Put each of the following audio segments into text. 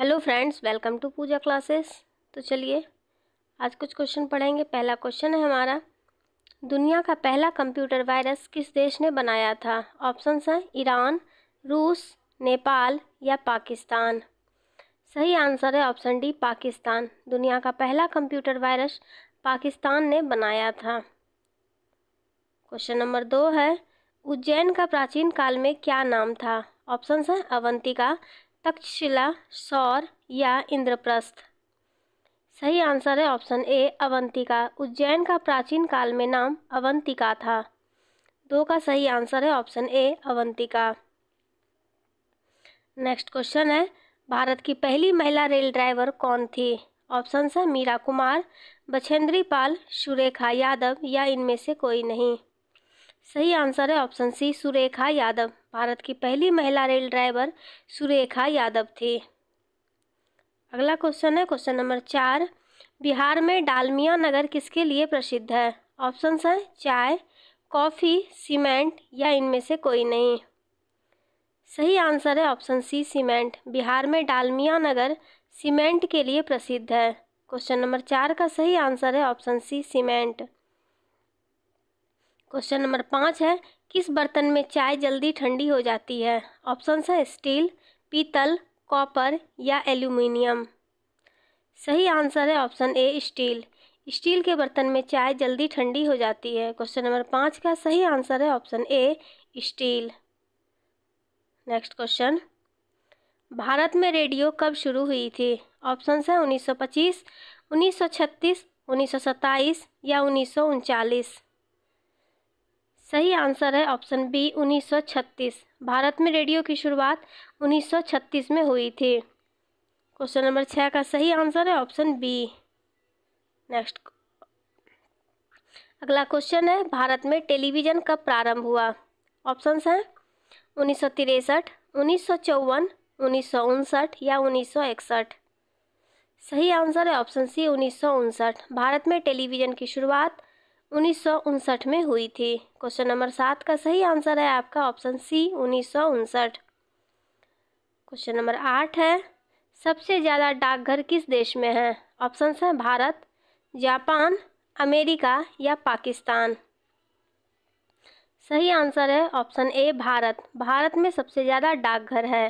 Hello friends welcome to Pooja classes तो चलिए आज कुछ क्वेश्चन पढ़ेंगे पहला क्वेश्चन है हमारा दुनिया का पहला कंप्यूटर वायरस किस देश ने बनाया था ऑप्शंस हैं ईरान रूस नेपाल या पाकिस्तान सही आंसर है ऑप्शन डी पाकिस्तान दुनिया का पहला कंप्यूटर वायरस पाकिस्तान ने बनाया था क्वेश्चन नंबर दो है उज्जैन का प्राचीन काल में क्या नाम था ऑप्शन हैं अवंतिका तक्षशिला सौर या इंद्रप्रस्थ सही आंसर है ऑप्शन ए अवंतिका उज्जैन का प्राचीन काल में नाम अवंतिका था दो का सही आंसर है option A Avantika next question है भारत की पहली महिला रेल ड्राइवर कौन थी ऑप्शन है मीरा कुमार बछेंद्री पाल सुरेखा यादव या इनमें से कोई नहीं सही आंसर है ऑप्शन सी सुरेखा यादव भारत की पहली महिला रेल ड्राइवर सुरेखा यादव थी अगला क्वेश्चन है क्वेश्चन नंबर चार बिहार में डालमिया नगर किसके लिए प्रसिद्ध है ऑप्शन हैं चाय कॉफ़ी सीमेंट या इनमें से कोई नहीं सही आंसर है ऑप्शन सी सीमेंट बिहार में डालमिया नगर सीमेंट के लिए प्रसिद्ध है क्वेश्चन नंबर चार का सही आंसर है option C cement question number पाँच है किस बर्तन में चाय जल्दी ठंडी हो जाती है ऑप्शन है स्टील पीतल कॉपर या एल्यूमिनियम सही आंसर है ऑप्शन ए स्टील स्टील के बर्तन में चाय जल्दी ठंडी हो जाती है क्वेश्चन नंबर पाँच का सही आंसर है option A steel next question Bharat में रेडियो कब शुरू हुई थी ऑप्शन है 1925, 1936, 1927 या उन्नीस सही आंसर है ऑप्शन बी 1936 भारत में रेडियो की शुरुआत 1936 में हुई थी क्वेश्चन नंबर छः का सही आंसर है ऑप्शन बी नेक्स्ट अगला क्वेश्चन है भारत में टेलीविज़न कब प्रारंभ हुआ ऑप्शंस हैं उन्नीस सौ तिरसठ उन्नीस सौ चौवन उन्नीस सौ उनसठ या उन्नीस सौ इकसठ सही आंसर है ऑप्शन सी उन्नीस सौ उनसठ भारत में टेलीविज़न की शुरुआत उन्नीस में हुई थी क्वेश्चन नंबर सात का सही आंसर है आपका ऑप्शन सी उन्नीस क्वेश्चन नंबर आठ है सबसे ज़्यादा डाकघर किस देश में है ऑप्शन है भारत जापान अमेरिका या पाकिस्तान सही आंसर है ऑप्शन ए भारत भारत में सबसे ज़्यादा डाकघर है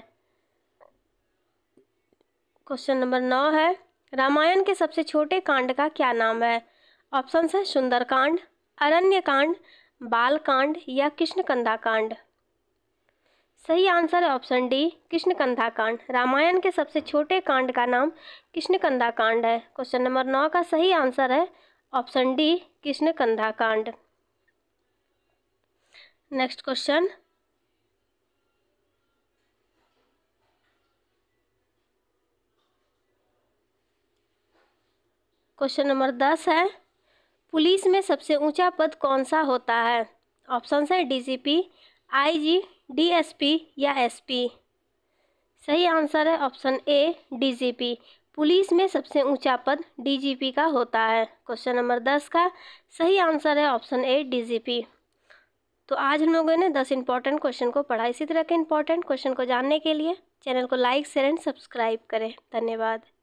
क्वेश्चन नंबर नौ है रामायण के सबसे छोटे कांड का क्या नाम है ऑप्शन है सुंदरकांड अरण्यकांड बालकांड या कृष्णकंधा कांड सही आंसर है ऑप्शन डी कृष्णकंधा कांड रामायण के सबसे छोटे कांड का नाम कृष्णकंधा कांड है क्वेश्चन नंबर नौ का सही आंसर है ऑप्शन डी कृष्णकंधा कांड नेक्स्ट क्वेश्चन क्वेश्चन नंबर दस है पुलिस में सबसे ऊंचा पद कौन सा होता है ऑप्शन है डीजीपी, आईजी, डीएसपी या एसपी। सही आंसर है ऑप्शन ए डीजीपी। पुलिस में सबसे ऊंचा पद डीजीपी का होता है क्वेश्चन नंबर दस का सही आंसर है ऑप्शन ए डीजीपी। तो आज हम लोगों ने दस इंपॉर्टेंट क्वेश्चन को पढ़ा इसी तरह के इंपॉर्टेंट क्वेश्चन को जानने के लिए चैनल को लाइक शेयर एंड सब्सक्राइब करें धन्यवाद